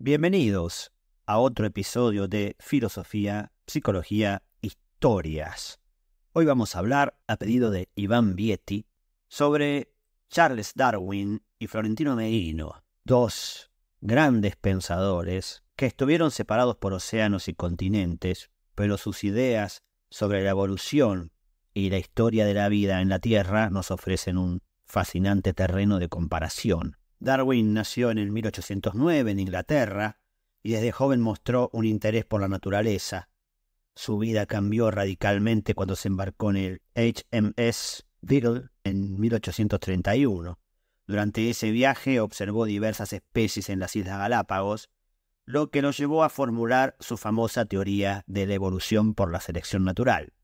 Bienvenidos a otro episodio de Filosofía, Psicología, Historias. Hoy vamos a hablar, a pedido de Iván Vietti, sobre Charles Darwin y Florentino Merino, dos grandes pensadores que estuvieron separados por océanos y continentes, pero sus ideas sobre la evolución y la historia de la vida en la Tierra nos ofrecen un fascinante terreno de comparación. Darwin nació en el 1809 en Inglaterra y desde joven mostró un interés por la naturaleza. Su vida cambió radicalmente cuando se embarcó en el HMS Beagle en 1831. Durante ese viaje observó diversas especies en las Islas Galápagos, lo que lo llevó a formular su famosa teoría de la evolución por la selección natural.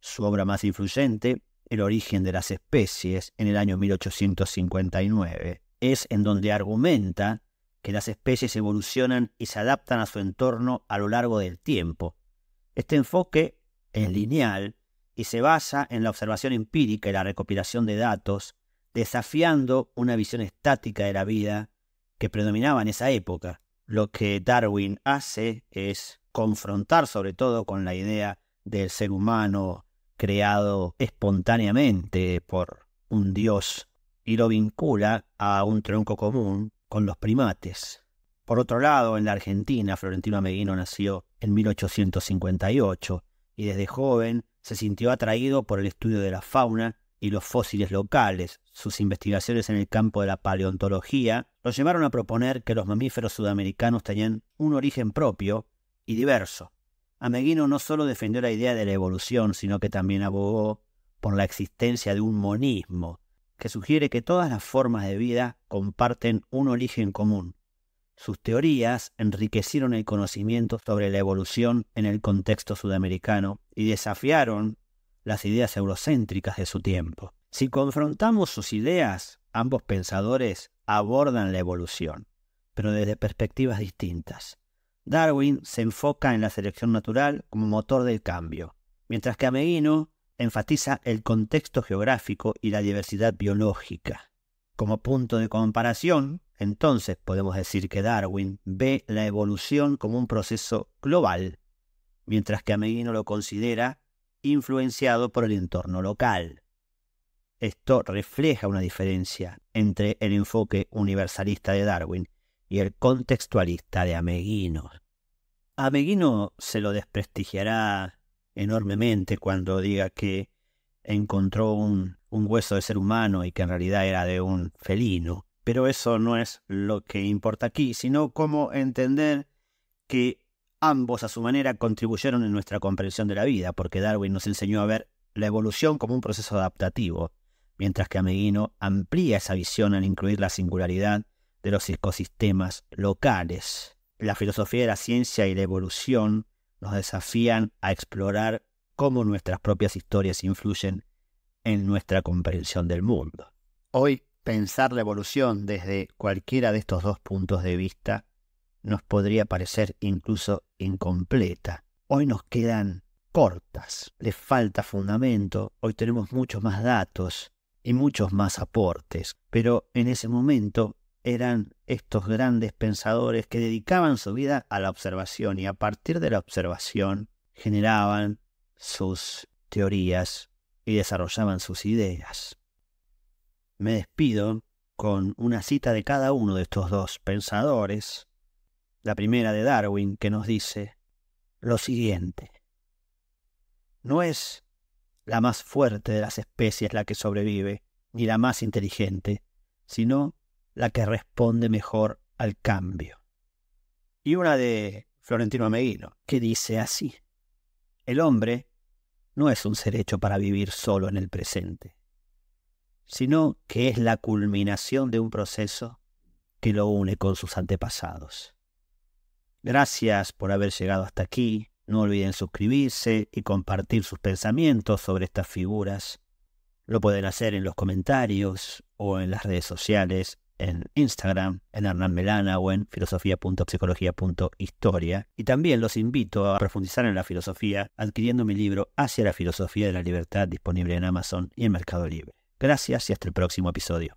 Su obra más influyente, El origen de las especies, en el año 1859 es en donde argumenta que las especies evolucionan y se adaptan a su entorno a lo largo del tiempo. Este enfoque es lineal y se basa en la observación empírica y la recopilación de datos, desafiando una visión estática de la vida que predominaba en esa época. Lo que Darwin hace es confrontar sobre todo con la idea del ser humano creado espontáneamente por un dios y lo vincula a un tronco común con los primates. Por otro lado, en la Argentina, Florentino Ameguino nació en 1858 y desde joven se sintió atraído por el estudio de la fauna y los fósiles locales. Sus investigaciones en el campo de la paleontología lo llevaron a proponer que los mamíferos sudamericanos tenían un origen propio y diverso. Ameguino no solo defendió la idea de la evolución, sino que también abogó por la existencia de un monismo, que sugiere que todas las formas de vida comparten un origen común. Sus teorías enriquecieron el conocimiento sobre la evolución en el contexto sudamericano y desafiaron las ideas eurocéntricas de su tiempo. Si confrontamos sus ideas, ambos pensadores abordan la evolución, pero desde perspectivas distintas. Darwin se enfoca en la selección natural como motor del cambio, mientras que Ameguino enfatiza el contexto geográfico y la diversidad biológica. Como punto de comparación, entonces podemos decir que Darwin ve la evolución como un proceso global, mientras que Ameguino lo considera influenciado por el entorno local. Esto refleja una diferencia entre el enfoque universalista de Darwin y el contextualista de Ameguino. Ameguino se lo desprestigiará enormemente cuando diga que encontró un, hueso de ser humano y que en realidad era de un felino. Pero eso no es lo que importa aquí, sino cómo entender que ambos a su manera contribuyeron en nuestra comprensión de la vida, porque Darwin nos enseñó a ver la evolución como un proceso adaptativo, mientras que Ameguino amplía esa visión al incluir la singularidad de los ecosistemas locales. La filosofía de la ciencia y la evolución nos desafían a explorar cómo nuestras propias historias influyen en nuestra comprensión del mundo. Hoy, pensar la evolución desde cualquiera de estos dos puntos de vista nos podría parecer incluso incompleta. Hoy nos quedan cortas, le falta fundamento, hoy tenemos muchos más datos y muchos más aportes, pero en ese momento eran estos grandes pensadores que dedicaban su vida a la observación y a partir de la observación generaban sus teorías y desarrollaban sus ideas. Me despido con una cita de cada uno de estos dos pensadores, la primera de Darwin que nos dice lo siguiente, no es la más fuerte de las especies la que sobrevive, ni la más inteligente, sino la que responde mejor al cambio. Y una de Florentino Ameguino, que dice así, el hombre no es un ser hecho para vivir solo en el presente, sino que es la culminación de un proceso que lo une con sus antepasados. Gracias por haber llegado hasta aquí. No olviden suscribirse y compartir sus pensamientos sobre estas figuras. Lo pueden hacer en los comentarios o en las redes sociales en Instagram, en Hernán Melana o en filosofía.psicología.historia. Y también los invito a profundizar en la filosofía adquiriendo mi libro Hacia la filosofía de la libertad disponible en Amazon y en Mercado Libre. Gracias y hasta el próximo episodio.